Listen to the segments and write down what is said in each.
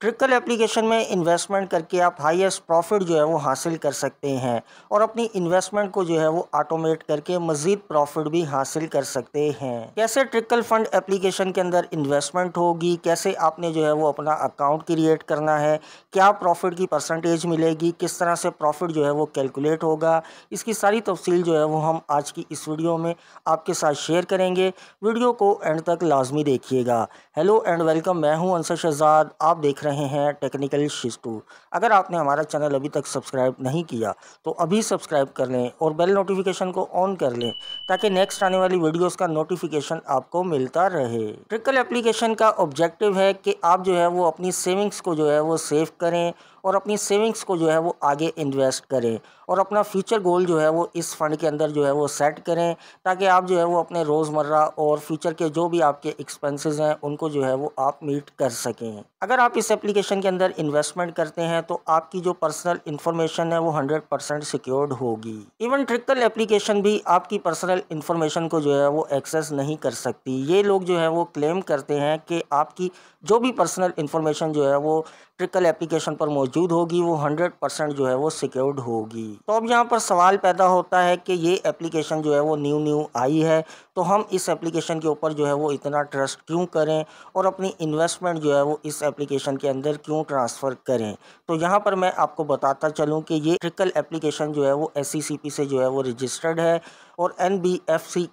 trickle application में investment करके आप हाईएस्ट प्रॉफिट जो है वो हासिल कर सकते हैं और अपनी इन्वेस्टमेंट को जो है वो ऑटोमेट करके मज़ीद प्रॉफिट भी हासिल कर सकते हैं कैसे ट्रिकल फंड एप्लीकेशन के अंदर इन्वेस्टमेंट होगी कैसे आपने जो है वो अपना अकाउंट क्रिएट करना है क्या प्रॉफिट की परसेंटेज मिलेगी किस तरह से प्रॉफिट जो है वो कैलकुलेट होगा इसकी सारी तफसील जो है वो हम आज की इस वीडियो में आपके साथ शेयर करेंगे वीडियो को एंड तक लाजमी देखिएगा हेलो एंड वेलकम मैं हूँ अनसर शहजाद आप देख रहे हैं टेक्निकल शिस्टू अगर आपने हमारा चैनल अभी तक सब्सक्राइब नहीं किया तो अभी सब्सक्राइब कर लें और बेल नोटिफिकेशन को ऑन कर लें ताकि नेक्स्ट आने वाली वीडियोस का नोटिफिकेशन आपको मिलता रहे ट्रिकल एप्लीकेशन का ऑब्जेक्टिव है कि आप जो है वो अपनी सेविंग्स को जो है वो सेव करें और अपनी सेविंग्स को जो है वो आगे इन्वेस्ट करें और अपना फ्यूचर गोल जो है वो इस फंड के अंदर जो है वो सेट करें ताकि आप जो है वो अपने रोज़मर्रा और फ्यूचर के जो भी आपके एक्सपेंसेस हैं उनको जो है वो आप मीट कर सकें अगर आप इस एप्लीकेशन के अंदर इन्वेस्टमेंट करते हैं तो आपकी जो पर्सनल इन्फॉर्मेशन है वो हंड्रेड परसेंट सिक्योर्ड होगी इवन ट्रिकल एप्लीकेशन भी आपकी पर्सनल इन्फॉर्मेशन को जो है वो एक्सेस नहीं कर सकती ये लोग जो है वो क्लेम करते हैं कि आपकी जो भी पर्सनल इन्फॉर्मेशन जो है वो इलेक्ट्रिकल एप्लीकेशन पर मौजूद होगी वो हंड्रेड परसेंट जो है वो सिक्योर्ड होगी तो अब यहाँ पर सवाल पैदा होता है कि ये एप्लीकेशन जो है वो न्यू न्यू आई है तो हम इस एप्लीकेशन के ऊपर जो है वो इतना ट्रस्ट क्यों करें और अपनी इन्वेस्टमेंट जो है वो इस एप्लीकेशन के अंदर क्यों ट्रांसफ़र करें तो यहाँ पर मैं आपको बताता चलूँ कि ये ट्रिकल एप्लीकेशन जो है वो एस e से जो है वो रजिस्टर्ड है और एन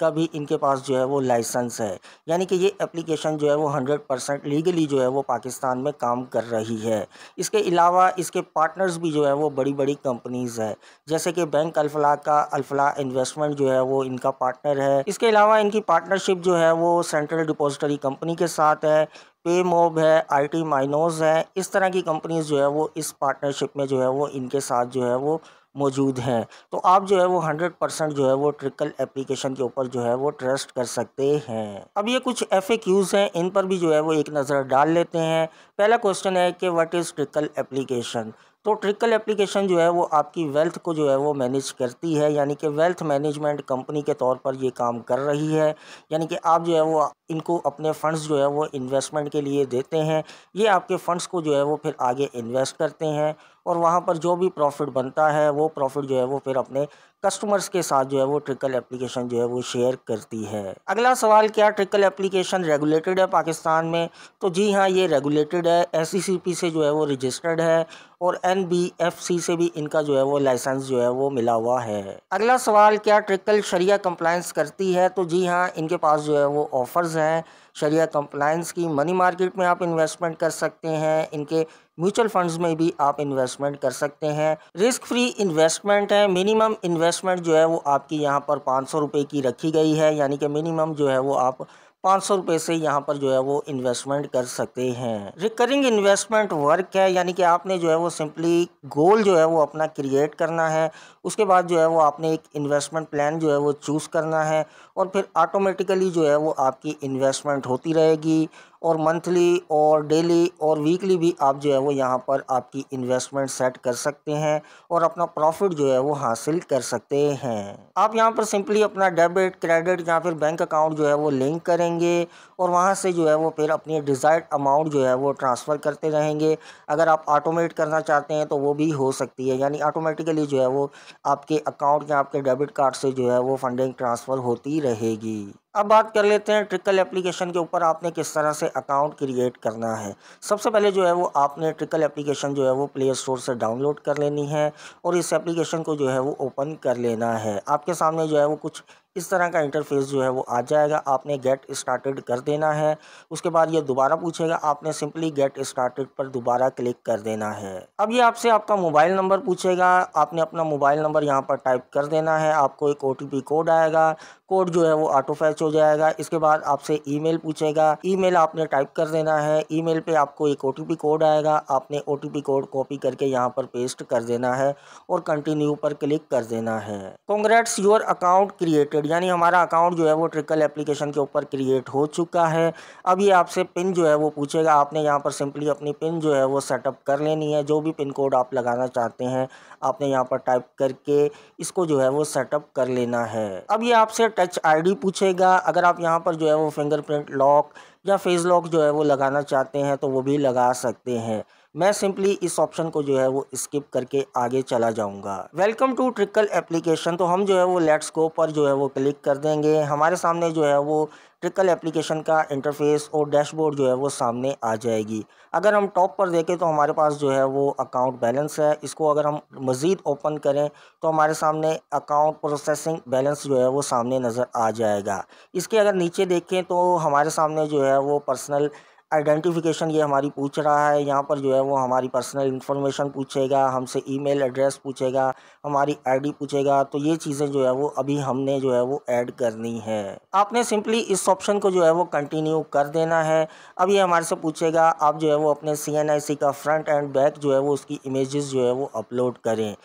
का भी इनके पास जो है वो लाइसेंस है यानी कि ये एप्लीकेशन जो है वो हंड्रेड परसेंट लीगली जो है वो पाकिस्तान में काम कर रही है इसके अलावा इसके पार्टनर्स भी जो है वो बड़ी बड़ी कंपनीज़ है जैसे कि बैंक अल्फला का अल्फला इन्वेस्टमेंट जो है वो इनका पार्टनर है इसके अलावा अलावा इनकी पार्टनरशिप जो है वो सेंट्रल डिपॉजिटरी कंपनी के साथ है पे मोब है आई टी माइनोज है इस तरह की कंपनीज जो है वो इस पार्टनरशिप में जो है वो इनके साथ जो है वो मौजूद हैं तो आप जो है वो हंड्रेड परसेंट जो है वो ट्रिकल एप्लीकेशन के ऊपर जो है वो ट्रस्ट कर सकते हैं अब ये कुछ एफ ए क्यूज़ हैं इन पर भी जो है वो एक नज़र डाल लेते हैं पहला क्वेश्चन है कि व्हाट इज़ ट्रिकल एप्लीकेशन तो ट्रिकल एप्लीकेशन जो है वो आपकी वेल्थ को जो है वो मैनेज करती है यानी कि वेल्थ मैनेजमेंट कंपनी के तौर पर ये काम कर रही है यानी कि आप जो है वो इनको अपने फ़ंड्स जो है वो इन्वेस्टमेंट के लिए देते हैं ये आपके फ़ंड्स को जो है वो फिर आगे इन्वेस्ट करते हैं और वहाँ पर जो भी प्रॉफिट बनता है वो प्रॉफिट जो है वो फिर अपने कस्टमर्स के साथ जो है वो ट्रिकल एप्लीकेशन जो है वो शेयर करती है अगला सवाल क्या ट्रिकल एप्लीकेशन रेगुलेटेड है पाकिस्तान में तो जी हाँ ये रेगुलेटेड है एस e से जो है वो रजिस्टर्ड है और एन से भी इनका जो है वो लाइसेंस जो है वो मिला हुआ है अगला सवाल क्या ट्रिकल शरिया कंप्लाइंस करती है तो जी हाँ इनके पास जो है वो ऑफर्स हैं शरिया कंप्लाइंस की मनी मार्केट में आप इन्वेस्टमेंट कर सकते हैं इनके म्यूचुअल फंड्स में भी आप इन्वेस्टमेंट कर सकते हैं रिस्क फ्री इन्वेस्टमेंट है मिनिमम इन्वेस्टमेंट जो है वो आपकी यहाँ पर पाँच सौ रुपये की रखी गई है यानी कि मिनिमम जो है वो आप पाँच सौ रुपये से यहाँ पर जो है वो इन्वेस्टमेंट कर सकते हैं रिकरिंग इन्वेस्टमेंट वर्क है यानी कि आपने जो है वो सिंपली गोल जो है वो अपना क्रिएट करना है उसके बाद जो है वो आपने एक इन्वेस्टमेंट प्लान जो है वो चूज़ करना है और फिर ऑटोमेटिकली जो है वो आपकी इन्वेस्टमेंट होती रहेगी और मंथली और डेली और वीकली भी आप जो है वो यहाँ पर आपकी इन्वेस्टमेंट सेट कर सकते हैं और अपना प्रॉफिट जो है वो हासिल कर सकते हैं आप यहाँ पर सिंपली अपना डेबिट क्रेडिट या फिर बैंक अकाउंट जो है वो लिंक करेंगे और वहाँ से जो है वो फिर अपनी डिज़ायर्ड अमाउंट जो है वो ट्रांसफ़र करते रहेंगे अगर आप ऑटोमेट करना चाहते हैं तो वो भी हो सकती है यानी ऑटोमेटिकली जो है वो आपके अकाउंट या आपके डेबिट कार्ड से जो है वो फंडिंग ट्रांसफ़र होती रहेगी अब बात कर लेते हैं ट्रिकल एप्लीकेशन के ऊपर आपने किस तरह से अकाउंट क्रिएट करना है सबसे पहले जो है वो आपने ट्रिकल एप्लीकेशन जो है वो प्ले स्टोर से डाउनलोड कर लेनी है और इस एप्लीकेशन को जो है वो ओपन कर लेना है आपके सामने जो है वो कुछ इस तरह का इंटरफेस जो है वो आ जाएगा आपने गेट स्टार्टेड कर देना है उसके बाद ये दोबारा पूछेगा आपने सिंपली गेट स्टार्टेड पर दोबारा क्लिक कर देना है अब ये आपसे आपका मोबाइल नंबर पूछेगा आपने अपना मोबाइल नंबर यहाँ पर टाइप कर देना है आपको एक ओ कोड आएगा कोड जो है वो ऑटो फैच हो जाएगा इसके बाद आपसे ई पूछेगा ई आपने टाइप कर देना है ई पे आपको एक ओ कोड आएगा आपने ओ कोड कॉपी करके यहाँ पर पेस्ट कर देना है और कंटिन्यू पर क्लिक कर देना है congrats your account created trickle यानी हमारा अकाउंट जो है वो ट्रिकल एप्लीकेशन के ऊपर क्रिएट हो चुका है अब ये आपसे पिन जो है वो पूछेगा आपने यहाँ पर सिंपली अपनी पिन जो है वो सेटअप कर लेनी है जो भी पिन कोड आप लगाना चाहते हैं आपने यहाँ पर टाइप करके इसको जो है वो सेटअप कर लेना है अब ये आपसे टच आई पूछेगा अगर आप यहाँ पर जो है वो फिंगरप्रिंट लॉक या फेज़ लॉक जो है वो लगाना चाहते हैं तो वो भी लगा सकते हैं मैं सिंपली इस ऑप्शन को जो है वो स्किप करके आगे चला जाऊंगा वेलकम टू ट्रिकल एप्लीकेशन तो हम जो है वो लेट्स गो पर जो है वो क्लिक कर देंगे हमारे सामने जो है वो ट्रिकल एप्लीकेशन का इंटरफेस और डैशबोर्ड जो है वो सामने आ जाएगी अगर हम टॉप पर देखें तो हमारे पास जो है वो अकाउंट बैलेंस है इसको अगर हम मज़ीद ओपन करें तो हमारे सामने अकाउंट प्रोसेसिंग बैलेंस जो है वो सामने नज़र आ जाएगा इसके अगर नीचे देखें तो हमारे सामने जो है वो पर्सनल आइडेंटिफिकेशन ये हमारी पूछ रहा है यहाँ पर जो है वो हमारी पर्सनल इन्फॉर्मेशन पूछेगा हमसे ईमेल एड्रेस पूछेगा हमारी आईडी पूछेगा तो ये चीज़ें जो है वो अभी हमने जो है वो ऐड करनी है आपने सिंपली इस ऑप्शन को जो है वो कंटिन्यू कर देना है अब ये हमारे से पूछेगा आप जो है वो अपने सी का फ्रंट एंड बैक जो है वो उसकी इमेज़ जो है वो अपलोड करें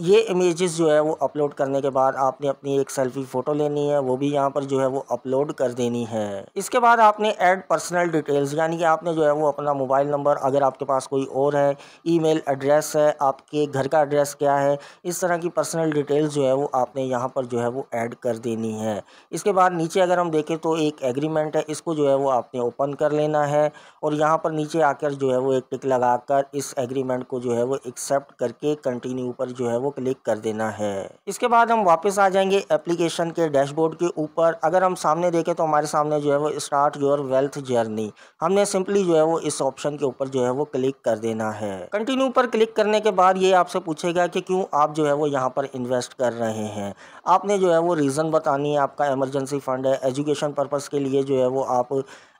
ये इमेजेस जो है वो अपलोड करने के बाद आपने अपनी एक सेल्फी फ़ोटो लेनी है वो भी यहाँ पर जो है वो अपलोड कर देनी है इसके बाद आपने ऐड पर्सनल डिटेल्स यानी कि आपने जो है वो अपना मोबाइल नंबर अगर आपके पास कोई और है ईमेल एड्रेस है आपके घर का एड्रेस क्या है इस तरह की पर्सनल डिटेल्स जो है वो आपने यहाँ पर जो है वो ऐड कर देनी है इसके बाद नीचे अगर हम देखें तो एक एग्रीमेंट है इसको जो है वो आपने ओपन कर लेना है और यहाँ पर नीचे आकर जो है वो एक टिक लगा कर इस एग्रीमेंट को जो है वो एक्सेप्ट करके कंटिन्यू पर जो है वो क्लिक कर देना है इसके बाद हम वापस आ जाएंगे एप्लीकेशन के डैशबोर्ड के ऊपर अगर हम सामने देखें तो हमारे सामने जो है वो स्टार्ट योर वेल्थ जर्नी हमने सिंपली जो है वो इस ऑप्शन के ऊपर जो है वो क्लिक कर देना है कंटिन्यू पर क्लिक करने के बाद ये आपसे पूछेगा कि क्यों आप जो है वो यहाँ पर इन्वेस्ट कर रहे हैं आपने जो है वो रीज़न बतानी है आपका एमरजेंसी फंड है एजुकेशन पर्पज़ के लिए जो है वो आप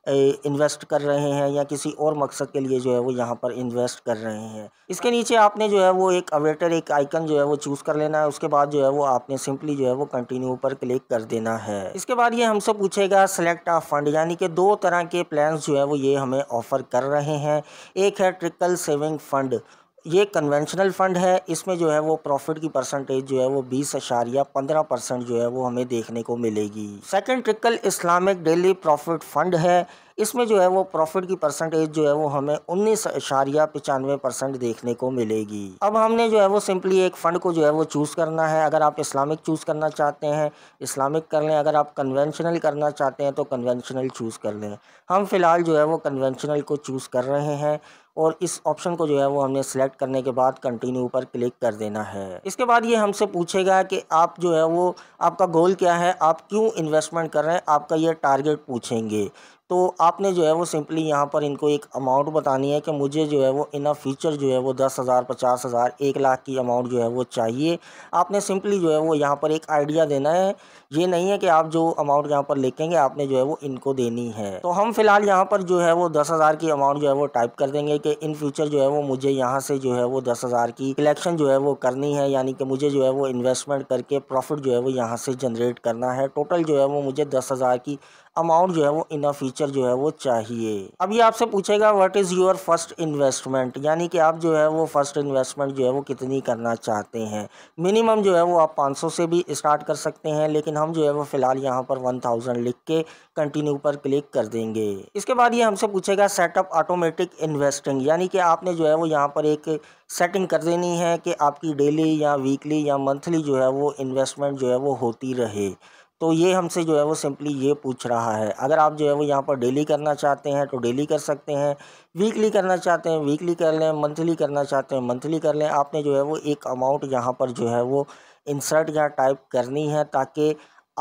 इन्वेस्ट कर रहे हैं या किसी और मकसद के लिए जो है वो यहाँ पर इन्वेस्ट कर रहे हैं इसके नीचे आपने जो है वो एक अवेटर एक आइकन जो है वो चूज़ कर लेना है उसके बाद जो है वो आपने सिंपली जो है वो कंटिन्यू पर क्लिक कर देना है इसके बाद ये हमसे पूछेगा सेलेक्ट आ फंड यानी कि दो तरह के प्लान जो है वो ये हमें ऑफ़र कर रहे हैं एक है ट्रिकल सेविंग फंड ये कन्वेंशनल फ़ंड है इसमें जो है वो प्रॉफिट की परसेंटेज जो है वो बीस अशारिया पंद्रह परसेंट जो है वो हमें देखने को मिलेगी second trickle Islamic daily profit fund है इसमें जो है वो प्रॉफिट की परसेंटेज जो है वो हमें उन्नीस इशारिया पचानवे परसेंट देखने को मिलेगी अब हमने जो है वो सिंपली एक फ़ंड को जो है वो चूज़ करना है अगर आप इस्लामिक चूज़ करना चाहते हैं इस्लामिक कर लें अगर आप कन्वेंशनल करना चाहते हैं तो कन्वेंशनल चूज़ कर लें हम फ़िलहाल जो है वो कन्वेंशनल को चूज़ कर रहे हैं और इस ऑप्शन को जो है वो हमने सेलेक्ट करने के बाद कंटिन्यू पर क्लिक कर देना है इसके बाद ये हमसे पूछेगा कि आप जो है वो आपका गोल क्या है आप क्यों इन्वेस्टमेंट कर रहे हैं आपका ये टारगेट पूछेंगे तो आपने जो है वो सिंपली यहाँ पर इनको एक अमाउंट बतानी है कि मुझे जो है वो इना फीचर जो है वो दस हज़ार पचास हज़ार एक लाख की अमाउंट जो है वो चाहिए आपने सिंपली जो है वो यहाँ पर एक आइडिया देना है ये नहीं है कि आप जो अमाउंट यहाँ पर लिखेंगे आपने जो है वो इनको देनी है तो हम फिलहाल यहाँ पर जो है वो दस हज़ार की अमाउंट जो है वो टाइप कर देंगे कि इन फ्यूचर जो है वो मुझे यहाँ से जो है वो दस हज़ार की कलेक्शन जो है वो करनी है यानी कि मुझे जो है वो इन्वेस्टमेंट करके प्रॉफिट जो है वो यहाँ से जनरेट करना है टोटल जो है वो मुझे दस हज़ार की अमाउंट जो है वो इन फ्यूचर जो है वो चाहिए अभी आपसे पूछेगा what is your first investment यानी कि आप जो है वो फर्स्ट इन्वेस्टमेंट जो है वो कितनी करना चाहते हैं मिनिमम जो है वो आप 500 से भी स्टार्ट कर सकते हैं लेकिन हम जो है वो फ़िलहाल यहाँ पर 1000 लिख के कंटिन्यू पर क्लिक कर देंगे इसके बाद ये हमसे पूछेगा सेटअप ऑटोमेटिक इन्वेस्टिंग यानी कि आपने जो है वो यहाँ पर एक सेटिंग कर देनी है कि आपकी डेली या वीकली या मंथली जो है वो इन्वेस्टमेंट जो है वो होती रहे तो ये हमसे जो है वो सिंपली ये पूछ रहा है अगर आप जो है वो यहाँ पर डेली करना चाहते हैं तो डेली कर सकते हैं वीकली करना चाहते हैं वीकली कर लें मंथली करना चाहते हैं मंथली कर लें आपने जो है वो एक अमाउंट यहाँ पर जो है वो इंसर्ट या टाइप करनी है ताकि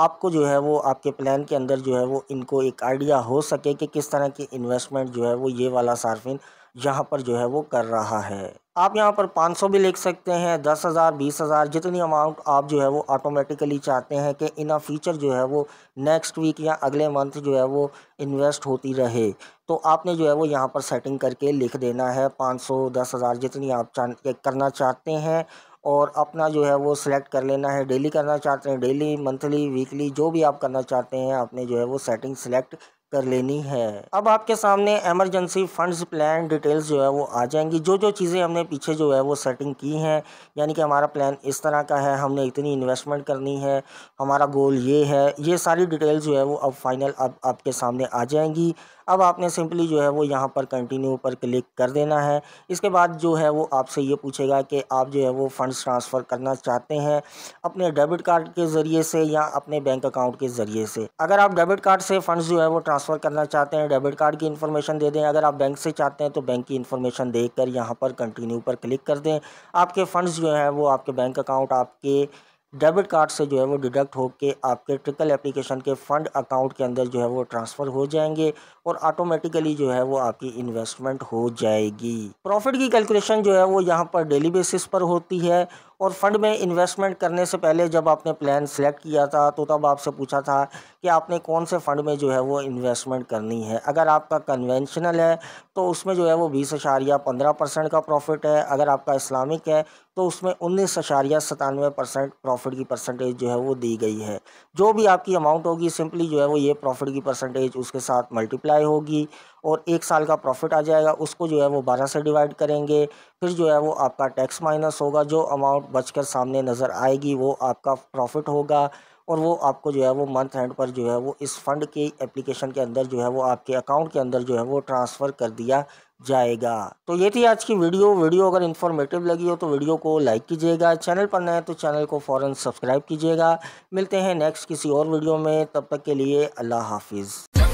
आपको जो है वो आपके प्लान के अंदर जो है वो इनको एक आइडिया हो सके कि किस तरह की इन्वेस्टमेंट जो है वो ये वाला सार्फिन यहाँ पर जो है वो कर रहा है आप यहाँ पर 500 भी लिख सकते हैं दस हज़ार बीस हज़ार जितनी अमाउंट आप जो है वो ऑटोमेटिकली चाहते हैं कि इन फ्यूचर जो है वो नेक्स्ट वीक या अगले मंथ जो है वो इन्वेस्ट होती रहे तो आपने जो है वो यहाँ पर सेटिंग करके लिख देना है पाँच सौ दस हज़ार जितनी आप चाह करना चाहते हैं और अपना जो है वो सिलेक्ट कर लेना है डेली करना चाहते हैं डेली मंथली वीकली जो भी आप करना चाहते हैं आपने जो है वो सेटिंग सिलेक्ट कर लेनी है अब आपके सामने एमरजेंसी फंड्स प्लान डिटेल्स जो है वो आ जाएंगी जो जो चीज़ें हमने पीछे जो है वो सेटिंग की हैं यानी कि हमारा प्लान इस तरह का है हमने इतनी इन्वेस्टमेंट करनी है हमारा गोल ये है ये सारी डिटेल्स जो है वो अब फाइनल अब आपके सामने आ जाएंगी अब आपने सिंपली जो है वो यहाँ पर कंटिन्यू पर क्लिक कर देना है इसके बाद जो है वो आपसे ये पूछेगा कि आप जो है वो फंड्स ट्रांसफ़र करना चाहते हैं अपने डेबिट कार्ड के ज़रिए से या अपने बैंक अकाउंट के ज़रिए से अगर आप डेबिट कार्ड से फ़ंड्स जो है वो ट्रांसफ़र करना चाहते हैं डेबिट कार्ड की इन्फॉर्मेशन दे दें अगर आप बैंक से चाहते हैं तो बैंक की इन्फॉर्मेशन देकर यहाँ पर कंटिन्यू पर क्लिक कर दें आपके फ़ंड्स जो हैं वो आपके बैंक अकाउंट आपके डेबिट कार्ड से जो है वो डिडक्ट होकर आपके ट्रिकल एप्लीकेशन के फ़ंड अकाउंट के अंदर जो है वो ट्रांसफ़र हो जाएंगे और ऑटोमेटिकली जो है वो आपकी इन्वेस्टमेंट हो जाएगी प्रॉफिट की कैलकुलेशन जो है वो यहाँ पर डेली बेसिस पर होती है और फंड में इन्वेस्टमेंट करने से पहले जब आपने प्लान सेलेक्ट किया था तो तब आपसे पूछा था कि आपने कौन से फ़ंड में जो है वो इन्वेस्टमेंट करनी है अगर आपका कन्वेंशनल है तो उसमें जो है वो बीस अशारिया पंद्रह परसेंट का प्रॉफिट है अगर आपका इस्लामिक है तो उसमें उन्नीस अशारिया सतानवे परसेंट प्रॉफिट की परसेंटेज जो है वो दी गई है जो भी आपकी अमाउंट होगी सिंपली जो है वो ये प्रॉफिट की परसेंटेज उसके साथ मल्टीप्लाई होगी और एक साल का प्रॉफिट आ जाएगा उसको जो है वो बारह से डिवाइड करेंगे फिर जो है वो आपका टैक्स माइनस होगा जो अमाउंट बचकर सामने नज़र आएगी वो आपका प्रॉफिट होगा और वो आपको जो है वो मंथ एंड पर जो है वो इस फंड के एप्लीकेशन के अंदर जो है वो आपके अकाउंट के अंदर जो है वो ट्रांसफ़र कर दिया जाएगा तो ये थी आज की वीडियो वीडियो अगर इन्फॉर्मेटिव लगी हो तो वीडियो को लाइक कीजिएगा चैनल पर नए तो चैनल को फ़ौरन सब्सक्राइब कीजिएगा मिलते हैं नेक्स्ट किसी और वीडियो में तब तक के लिए अल्लाह हाफिज़